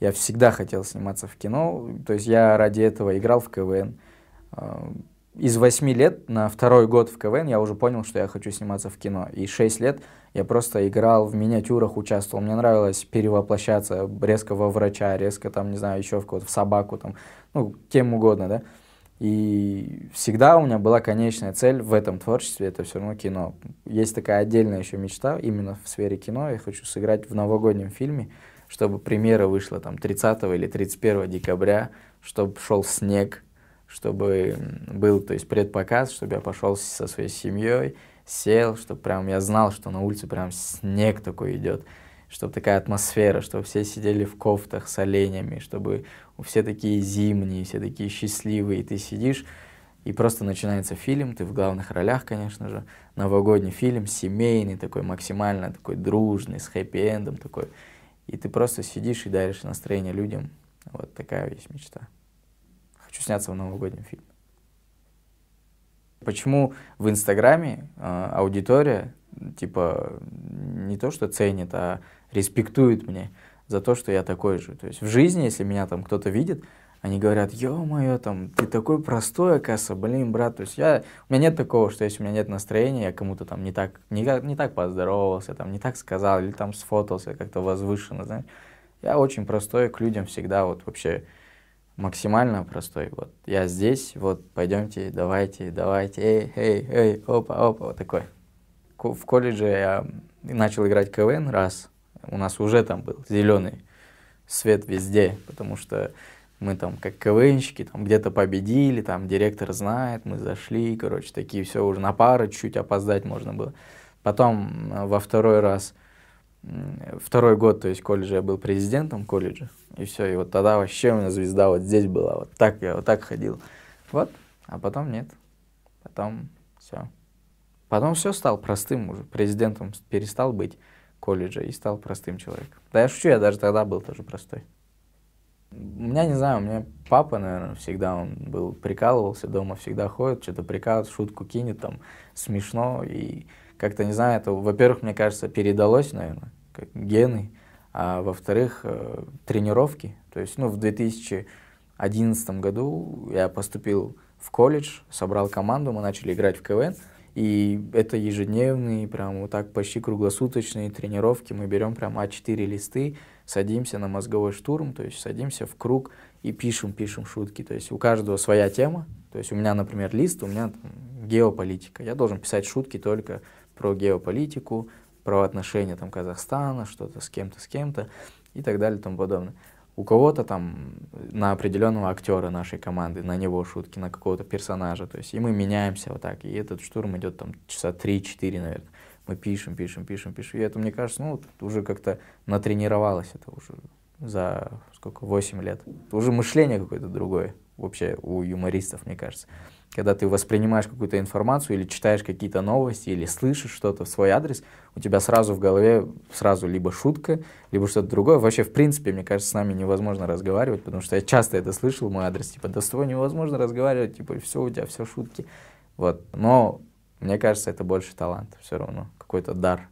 Я всегда хотел сниматься в кино, то есть я ради этого играл в КВН. Э, из восьми лет на второй год в КВН я уже понял, что я хочу сниматься в кино. И шесть лет я просто играл в миниатюрах, участвовал. Мне нравилось перевоплощаться резко во врача, резко там, не знаю, еще в кого-то, в собаку, там, ну, кем угодно, да. И всегда у меня была конечная цель в этом творчестве, это все равно кино. Есть такая отдельная еще мечта именно в сфере кино. Я хочу сыграть в новогоднем фильме чтобы премьера вышла там 30 или 31 декабря, чтобы шел снег, чтобы был, то есть предпоказ, чтобы я пошел со своей семьей, сел, чтобы прям я знал, что на улице прям снег такой идет, чтобы такая атмосфера, чтобы все сидели в кофтах с оленями, чтобы все такие зимние, все такие счастливые, и ты сидишь, и просто начинается фильм, ты в главных ролях, конечно же, новогодний фильм, семейный такой, максимально такой дружный, с хэппи-эндом такой. И ты просто сидишь и даришь настроение людям. Вот такая есть мечта. Хочу сняться в новогоднем фильме. Почему в Инстаграме э, аудитория, типа, не то что ценит, а респектует мне за то, что я такой же. То есть в жизни, если меня там кто-то видит, они говорят, ё-моё, там, ты такой простой, оказывается, блин, брат, то есть я, у меня нет такого, что если у меня нет настроения, я кому-то там не так, не, не так поздоровался, там, не так сказал, или там сфотался как-то возвышенно, знаешь. Я очень простой к людям всегда, вот вообще максимально простой, вот, я здесь, вот, пойдемте, давайте, давайте, эй, эй, эй, опа, опа, вот такой. В колледже я начал играть КВН раз, у нас уже там был зеленый свет везде, потому что мы там как КВНщики там где-то победили, там директор знает, мы зашли, короче, такие все уже на пары чуть опоздать можно было. Потом э, во второй раз, второй год, то есть колледжа, я был президентом колледжа, и все, и вот тогда вообще у меня звезда вот здесь была, вот так я вот так ходил. Вот, а потом нет, потом все. Потом все стал простым уже, президентом перестал быть колледжа и стал простым человеком. Да я шучу, я даже тогда был тоже простой. У меня, не знаю, у меня папа, наверное, всегда он был, прикалывался дома, всегда ходит, что-то прикалывает, шутку кинет, там, смешно. И как-то, не знаю, это, во-первых, мне кажется, передалось, наверное, как гены, а во-вторых, э, тренировки. То есть, ну, в 2011 году я поступил в колледж, собрал команду, мы начали играть в КВН, и это ежедневные, прям вот так почти круглосуточные тренировки. Мы берем прям А4 листы, садимся на мозговой штурм, то есть садимся в круг и пишем, пишем шутки. То есть у каждого своя тема. То есть у меня, например, лист, у меня там, геополитика. Я должен писать шутки только про геополитику, про отношения там Казахстана, что-то с кем-то, с кем-то и так далее и тому подобное. У кого-то там на определенного актера нашей команды, на него шутки, на какого-то персонажа. То есть и мы меняемся вот так. И этот штурм идет там часа 3-4, наверное мы пишем, пишем, пишем, пишем. И это, мне кажется, ну, уже как-то натренировалось это уже за сколько, 8 лет. Это уже мышление какое-то другое вообще у юмористов, мне кажется. Когда ты воспринимаешь какую-то информацию или читаешь какие-то новости, или слышишь что-то в свой адрес, у тебя сразу в голове сразу либо шутка, либо что-то другое. Вообще, в принципе, мне кажется, с нами невозможно разговаривать, потому что я часто это слышал, мой адрес, типа, да с тобой невозможно разговаривать, типа, все, у тебя все шутки. Вот. Но мне кажется, это больше талант все равно, какой-то дар.